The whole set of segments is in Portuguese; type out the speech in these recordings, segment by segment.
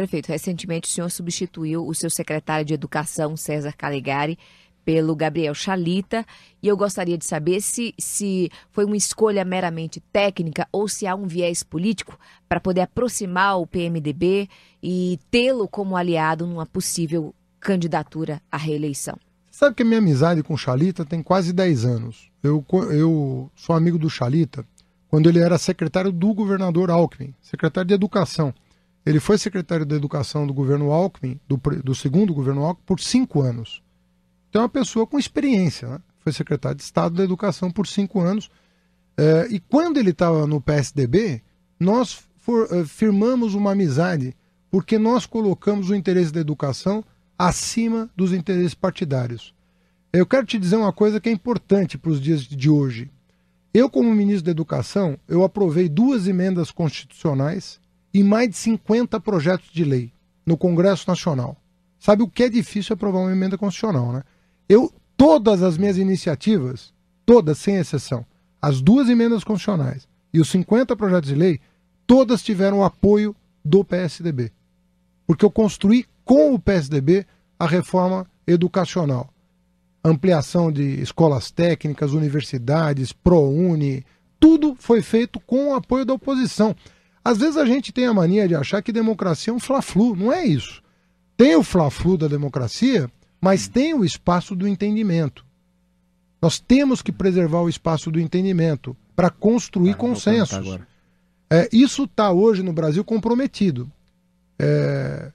Prefeito, recentemente o senhor substituiu o seu secretário de Educação, César Calegari, pelo Gabriel Chalita, e eu gostaria de saber se, se foi uma escolha meramente técnica ou se há um viés político para poder aproximar o PMDB e tê-lo como aliado numa possível candidatura à reeleição. Sabe que a minha amizade com o Chalita tem quase 10 anos. Eu, eu sou amigo do Chalita quando ele era secretário do governador Alckmin, secretário de Educação. Ele foi secretário da Educação do governo Alckmin, do, do segundo governo Alckmin, por cinco anos. Então é uma pessoa com experiência, né? Foi secretário de Estado da Educação por cinco anos. É, e quando ele estava no PSDB, nós for, uh, firmamos uma amizade porque nós colocamos o interesse da educação acima dos interesses partidários. Eu quero te dizer uma coisa que é importante para os dias de hoje. Eu, como ministro da Educação, eu aprovei duas emendas constitucionais e mais de 50 projetos de lei no Congresso Nacional. Sabe o que é difícil aprovar uma emenda constitucional, né? Eu, todas as minhas iniciativas, todas sem exceção, as duas emendas constitucionais e os 50 projetos de lei, todas tiveram o apoio do PSDB. Porque eu construí com o PSDB a reforma educacional. Ampliação de escolas técnicas, universidades, ProUni, tudo foi feito com o apoio da oposição. Às vezes a gente tem a mania de achar que democracia é um fla-flu. Não é isso. Tem o fla-flu da democracia, mas hum. tem o espaço do entendimento. Nós temos que preservar o espaço do entendimento para construir ah, consensos. É, isso está hoje no Brasil comprometido. É,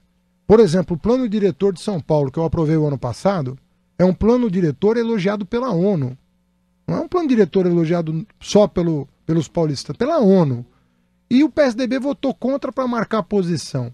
por exemplo, o plano diretor de São Paulo, que eu aprovei o ano passado, é um plano diretor elogiado pela ONU. Não é um plano diretor elogiado só pelo, pelos paulistas, pela ONU. E o PSDB votou contra para marcar a posição.